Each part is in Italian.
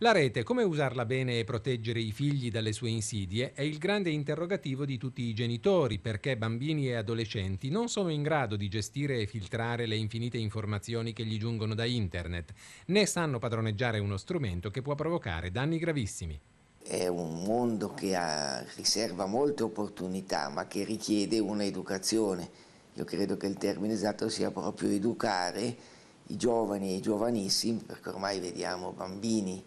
La rete, come usarla bene e proteggere i figli dalle sue insidie, è il grande interrogativo di tutti i genitori, perché bambini e adolescenti non sono in grado di gestire e filtrare le infinite informazioni che gli giungono da internet, né sanno padroneggiare uno strumento che può provocare danni gravissimi. È un mondo che ha, riserva molte opportunità, ma che richiede un'educazione. Io credo che il termine esatto sia proprio educare i giovani e i giovanissimi, perché ormai vediamo bambini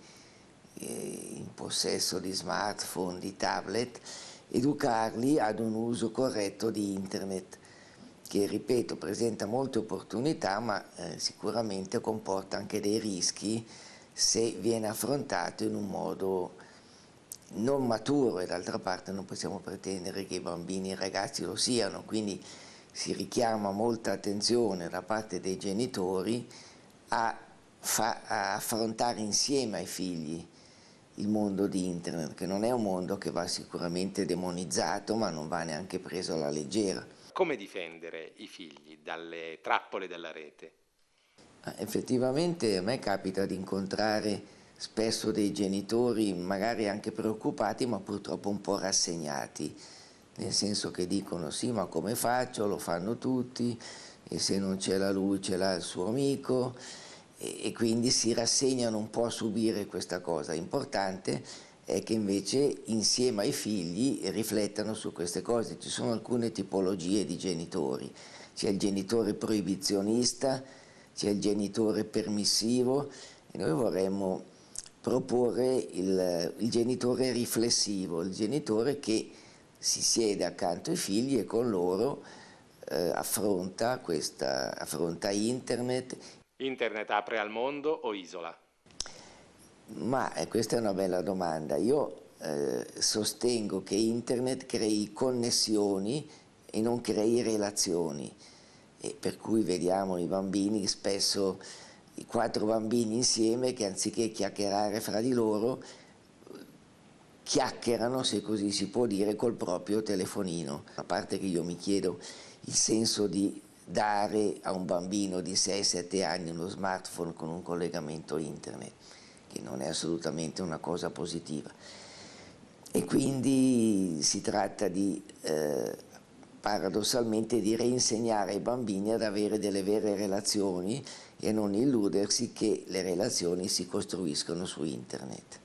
eh, in possesso di smartphone, di tablet, educarli ad un uso corretto di internet che ripeto presenta molte opportunità ma eh, sicuramente comporta anche dei rischi se viene affrontato in un modo non maturo e d'altra parte non possiamo pretendere che i bambini e i ragazzi lo siano, quindi si richiama molta attenzione da parte dei genitori a, a affrontare insieme ai figli il mondo di internet, che non è un mondo che va sicuramente demonizzato, ma non va neanche preso alla leggera. Come difendere i figli dalle trappole della rete? Ah, effettivamente a me capita di incontrare spesso dei genitori magari anche preoccupati ma purtroppo un po' rassegnati, nel senso che dicono sì ma come faccio, lo fanno tutti e se non c'è la lui ce l'ha il suo amico e, quindi si rassegnano un po' a subire questa cosa. L'importante è che invece insieme ai figli riflettano su queste cose. Ci sono alcune tipologie di genitori, c'è il genitore proibizionista, c'è il genitore permissivo e noi vorremmo proporre il, il, genitore riflessivo, il genitore che si siede accanto ai figli e con loro eh, affronta, questa, affronta internet Internet apre al mondo o isola? Ma eh, questa è una bella domanda. Io eh, sostengo che Internet crei connessioni e non crei relazioni. E per cui vediamo i bambini spesso, i quattro bambini insieme che anziché chiacchierare fra di loro, chiacchierano, se così si può dire, col proprio telefonino. A parte che io mi chiedo il senso di dare a un bambino di 6-7 anni uno smartphone con un collegamento internet, che non è assolutamente una cosa positiva. E quindi si tratta di, eh, paradossalmente, di reinsegnare ai bambini ad avere delle vere relazioni e non illudersi che le relazioni si costruiscono su internet.